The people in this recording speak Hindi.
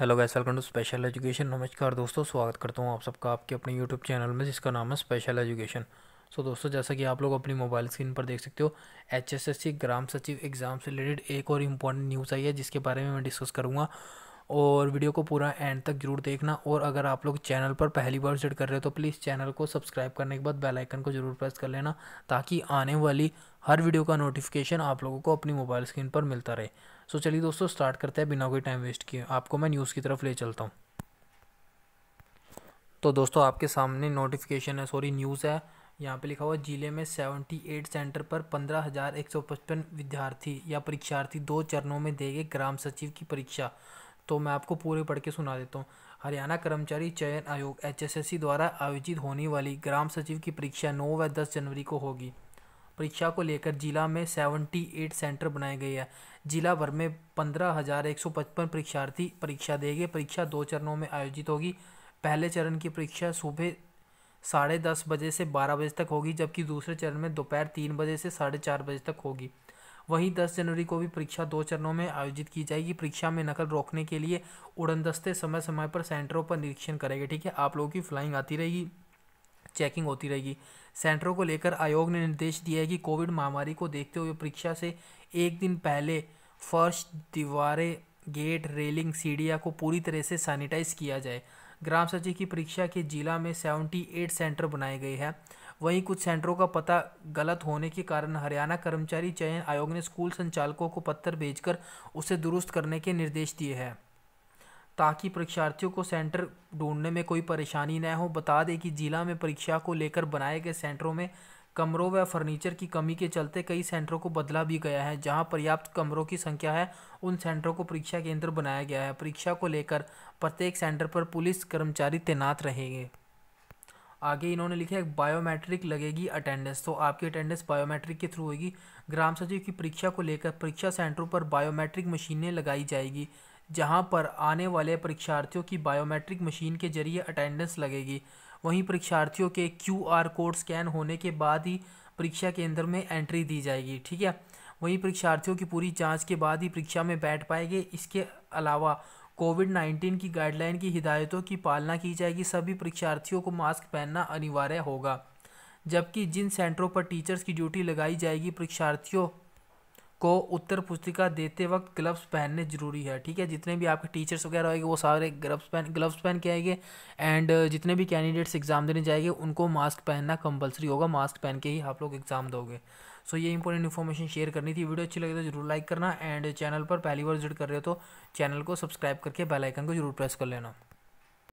hello guys welcome to special education नमस्कार दोस्तों स्वागत करता हूँ आप सबका आपके अपने यूट्यूब चैनल में जिसका नाम है स्पेशल एजुकेशन सो तो दोस्तों जैसा कि आप लोग अपनी मोबाइल स्क्रीन पर देख सकते हो एचएसएससी ग्राम सचिव एग्ज़ाम से रिलेटेड एक और इम्पॉर्टेंट न्यूज़ आई है जिसके बारे में मैं डिस्कस करूँगा और वीडियो को पूरा एंड तक जरूर देखना और अगर आप लोग चैनल पर पहली बार विजिट कर रहे हो तो प्लीज़ चैनल को सब्सक्राइब करने के बाद बेल आइकन को जरूर प्रेस कर लेना ताकि आने वाली हर वीडियो का नोटिफिकेशन आप लोगों को अपनी मोबाइल स्क्रीन पर मिलता रहे सो चलिए दोस्तों स्टार्ट करते हैं बिना कोई टाइम वेस्ट किए आपको मैं न्यूज़ की तरफ ले चलता हूँ तो दोस्तों आपके सामने नोटिफिकेशन है सॉरी न्यूज़ है यहाँ पे लिखा हुआ जिले में एट सेंटर पर पंद्रह हज़ार एक सौ पचपन विद्यार्थी या परीक्षार्थी दो चरणों में देंगे ग्राम सचिव की परीक्षा तो मैं आपको पूरे पढ़ के सुना देता हूँ हरियाणा कर्मचारी चयन आयोग एचएसएससी द्वारा आयोजित होने वाली ग्राम सचिव की परीक्षा नौ व दस जनवरी को होगी परीक्षा को लेकर जिला में 78 सेंटर बनाए गए हैं जिला भर में पंद्रह हज़ार एक सौ पचपन परीक्षार्थी परीक्षा देंगे परीक्षा दो चरणों में आयोजित होगी पहले चरण की परीक्षा सुबह साढ़े दस बजे से बारह बजे तक होगी जबकि दूसरे चरण में दोपहर तीन बजे से साढ़े चार बजे तक होगी वहीं दस जनवरी को भी परीक्षा दो चरणों में आयोजित की जाएगी परीक्षा में नकल रोकने के लिए उड़नदस्ते समय समय पर सेंटरों पर निरीक्षण करेंगे ठीक है आप लोगों की फ्लाइंग आती रहेगी चेकिंग होती रहेगी सेंटरों को लेकर आयोग ने निर्देश दिया है कि कोविड महामारी को देखते हुए परीक्षा से एक दिन पहले फर्श दीवारें गेट रेलिंग सीढ़िया को पूरी तरह से सैनिटाइज किया जाए ग्राम सचिव की परीक्षा के जिला में सेवेंटी एट सेंटर बनाए गए हैं वहीं कुछ सेंटरों का पता गलत होने के कारण हरियाणा कर्मचारी चयन आयोग ने स्कूल संचालकों को पत्थर भेजकर उसे दुरुस्त करने के निर्देश दिए हैं ताकि परीक्षार्थियों को सेंटर ढूंढने में कोई परेशानी न हो बता दें कि ज़िला में परीक्षा को लेकर बनाए गए सेंटरों में कमरों व फर्नीचर की कमी के चलते कई सेंटरों को बदला भी गया है जहां पर्याप्त कमरों की संख्या है उन सेंटरों को परीक्षा केंद्र बनाया गया है परीक्षा को लेकर प्रत्येक सेंटर पर पुलिस कर्मचारी तैनात रहेंगे आगे इन्होंने लिखा है बायोमेट्रिक लगेगी अटेंडेंस तो आपकी अटेंडेंस बायोमेट्रिक के थ्रू होगी ग्राम सचिव की परीक्षा को लेकर परीक्षा सेंटरों पर बायोमेट्रिक मशीनें लगाई जाएगी जहां पर आने वाले परीक्षार्थियों की बायोमेट्रिक मशीन के जरिए अटेंडेंस लगेगी वहीं परीक्षार्थियों के क्यू आर कोड स्कैन होने के बाद ही परीक्षा केंद्र में एंट्री दी जाएगी ठीक है वहीं परीक्षार्थियों की पूरी जांच के बाद ही परीक्षा में बैठ पाएंगे इसके अलावा कोविड नाइन्टीन की गाइडलाइन की हिदायतों की पालना की जाएगी सभी परीक्षार्थियों को मास्क पहनना अनिवार्य होगा जबकि जिन सेंटरों पर टीचर्स की ड्यूटी लगाई जाएगी परीक्षार्थियों को उत्तर पुस्तिका देते वक्त ग्लव्स पहनने जरूरी है ठीक है जितने भी आपके टीचर्स वगैरह होएंगे वो सारे ग्लव्स पहन ग्लव्स पहन के आएंगे एंड जितने भी कैंडिडेट्स एग्ज़ाम देने जाएंगे उनको मास्क पहनना कंपलसरी होगा मास्क पहन के ही आप लोग एग्ज़ाम दोगे सो so, ये इंपॉर्टेंट इन्फॉर्मेशन शेयर करनी थी वीडियो अच्छी लगे तो जरूर लाइक करना एंड चैनल पर पहली बार विजिट कर रहे हो तो चैनल को सब्सक्राइब करके बेल आइकन को जरूर प्रेस कर लेना